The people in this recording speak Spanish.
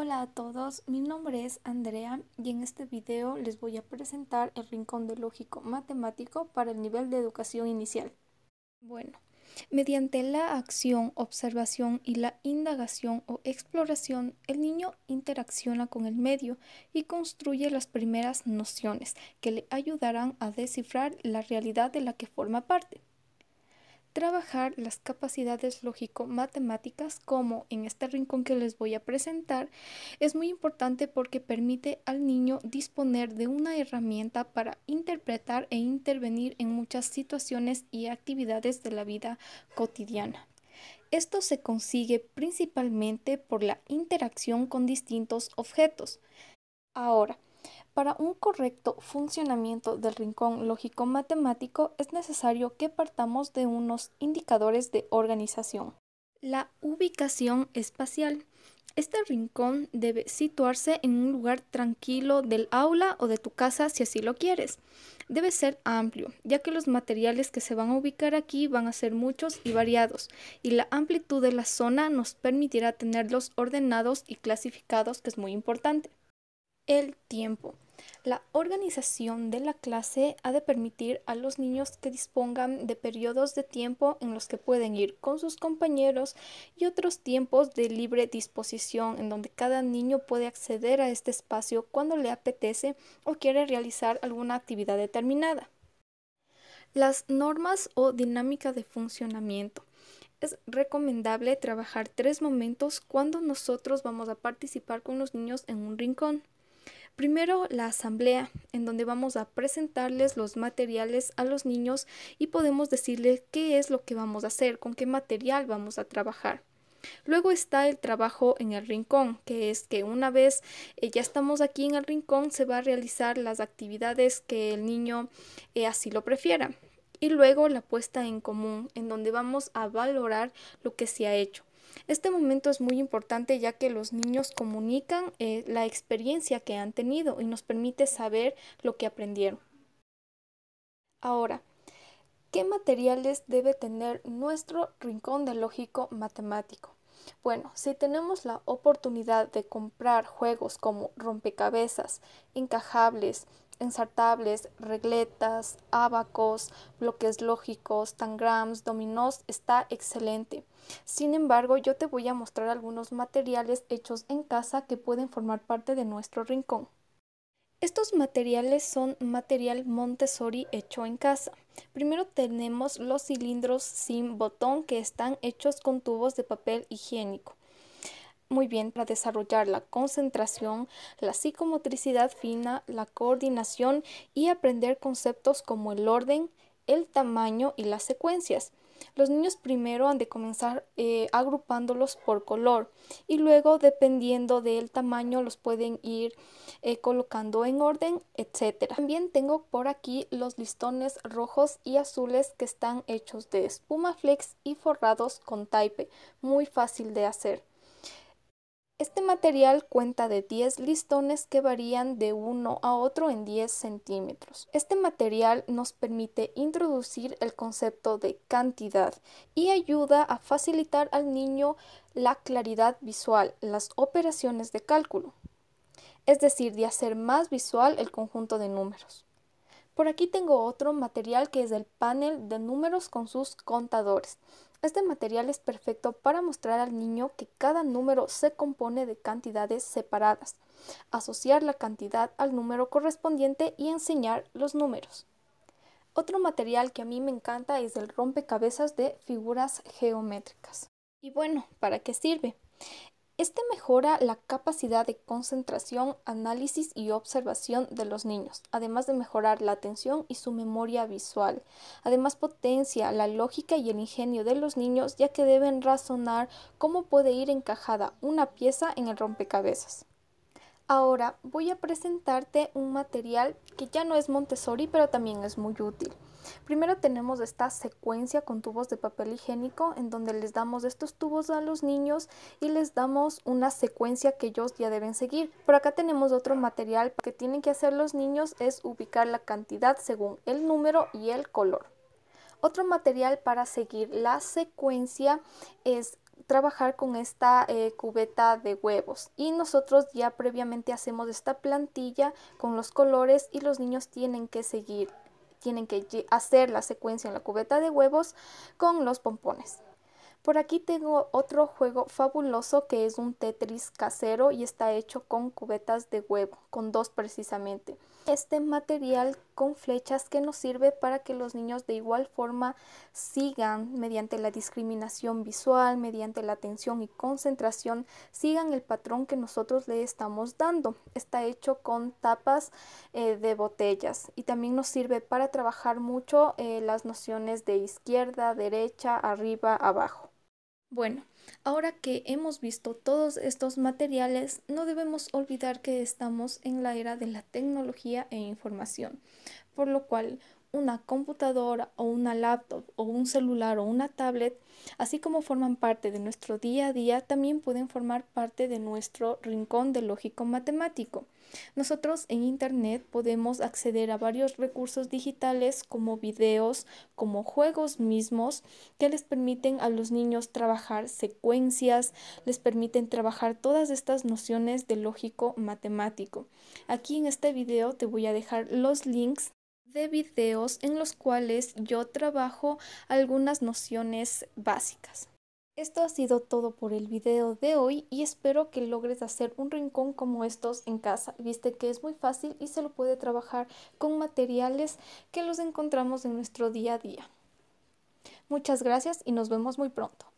Hola a todos, mi nombre es Andrea y en este video les voy a presentar el rincón de lógico matemático para el nivel de educación inicial. Bueno, mediante la acción, observación y la indagación o exploración, el niño interacciona con el medio y construye las primeras nociones que le ayudarán a descifrar la realidad de la que forma parte trabajar las capacidades lógico-matemáticas como en este rincón que les voy a presentar es muy importante porque permite al niño disponer de una herramienta para interpretar e intervenir en muchas situaciones y actividades de la vida cotidiana. Esto se consigue principalmente por la interacción con distintos objetos. Ahora, para un correcto funcionamiento del rincón lógico-matemático es necesario que partamos de unos indicadores de organización. La ubicación espacial. Este rincón debe situarse en un lugar tranquilo del aula o de tu casa si así lo quieres. Debe ser amplio, ya que los materiales que se van a ubicar aquí van a ser muchos y variados, y la amplitud de la zona nos permitirá tenerlos ordenados y clasificados, que es muy importante el tiempo. La organización de la clase ha de permitir a los niños que dispongan de periodos de tiempo en los que pueden ir con sus compañeros y otros tiempos de libre disposición en donde cada niño puede acceder a este espacio cuando le apetece o quiere realizar alguna actividad determinada. Las normas o dinámica de funcionamiento. Es recomendable trabajar tres momentos cuando nosotros vamos a participar con los niños en un rincón. Primero, la asamblea, en donde vamos a presentarles los materiales a los niños y podemos decirles qué es lo que vamos a hacer, con qué material vamos a trabajar. Luego está el trabajo en el rincón, que es que una vez eh, ya estamos aquí en el rincón se va a realizar las actividades que el niño eh, así lo prefiera. Y luego la puesta en común, en donde vamos a valorar lo que se ha hecho. Este momento es muy importante ya que los niños comunican eh, la experiencia que han tenido y nos permite saber lo que aprendieron. Ahora, ¿qué materiales debe tener nuestro rincón de lógico matemático? Bueno, si tenemos la oportunidad de comprar juegos como rompecabezas, encajables, ensartables, regletas, abacos, bloques lógicos, tangrams, dominós, está excelente. Sin embargo, yo te voy a mostrar algunos materiales hechos en casa que pueden formar parte de nuestro rincón. Estos materiales son material Montessori hecho en casa. Primero tenemos los cilindros sin botón que están hechos con tubos de papel higiénico muy bien para desarrollar la concentración, la psicomotricidad fina, la coordinación y aprender conceptos como el orden, el tamaño y las secuencias. Los niños primero han de comenzar eh, agrupándolos por color y luego dependiendo del tamaño los pueden ir eh, colocando en orden, etc. También tengo por aquí los listones rojos y azules que están hechos de espuma flex y forrados con taipe, muy fácil de hacer. Este material cuenta de 10 listones que varían de uno a otro en 10 centímetros. Este material nos permite introducir el concepto de cantidad y ayuda a facilitar al niño la claridad visual, las operaciones de cálculo, es decir, de hacer más visual el conjunto de números. Por aquí tengo otro material que es el panel de números con sus contadores. Este material es perfecto para mostrar al niño que cada número se compone de cantidades separadas, asociar la cantidad al número correspondiente y enseñar los números. Otro material que a mí me encanta es el rompecabezas de figuras geométricas. Y bueno, ¿para qué sirve? Este mejora la capacidad de concentración, análisis y observación de los niños, además de mejorar la atención y su memoria visual. Además potencia la lógica y el ingenio de los niños ya que deben razonar cómo puede ir encajada una pieza en el rompecabezas. Ahora voy a presentarte un material que ya no es Montessori, pero también es muy útil. Primero tenemos esta secuencia con tubos de papel higiénico en donde les damos estos tubos a los niños y les damos una secuencia que ellos ya deben seguir. Por acá tenemos otro material que tienen que hacer los niños es ubicar la cantidad según el número y el color. Otro material para seguir la secuencia es trabajar con esta eh, cubeta de huevos y nosotros ya previamente hacemos esta plantilla con los colores y los niños tienen que seguir tienen que hacer la secuencia en la cubeta de huevos con los pompones por aquí tengo otro juego fabuloso que es un Tetris casero y está hecho con cubetas de huevo, con dos precisamente. Este material con flechas que nos sirve para que los niños de igual forma sigan mediante la discriminación visual, mediante la atención y concentración, sigan el patrón que nosotros le estamos dando. Está hecho con tapas eh, de botellas y también nos sirve para trabajar mucho eh, las nociones de izquierda, derecha, arriba, abajo. Bueno, ahora que hemos visto todos estos materiales, no debemos olvidar que estamos en la era de la tecnología e información, por lo cual una computadora o una laptop o un celular o una tablet, así como forman parte de nuestro día a día, también pueden formar parte de nuestro rincón de lógico matemático. Nosotros en Internet podemos acceder a varios recursos digitales como videos, como juegos mismos, que les permiten a los niños trabajar secuencias, les permiten trabajar todas estas nociones de lógico matemático. Aquí en este video te voy a dejar los links de videos en los cuales yo trabajo algunas nociones básicas. Esto ha sido todo por el video de hoy y espero que logres hacer un rincón como estos en casa. Viste que es muy fácil y se lo puede trabajar con materiales que los encontramos en nuestro día a día. Muchas gracias y nos vemos muy pronto.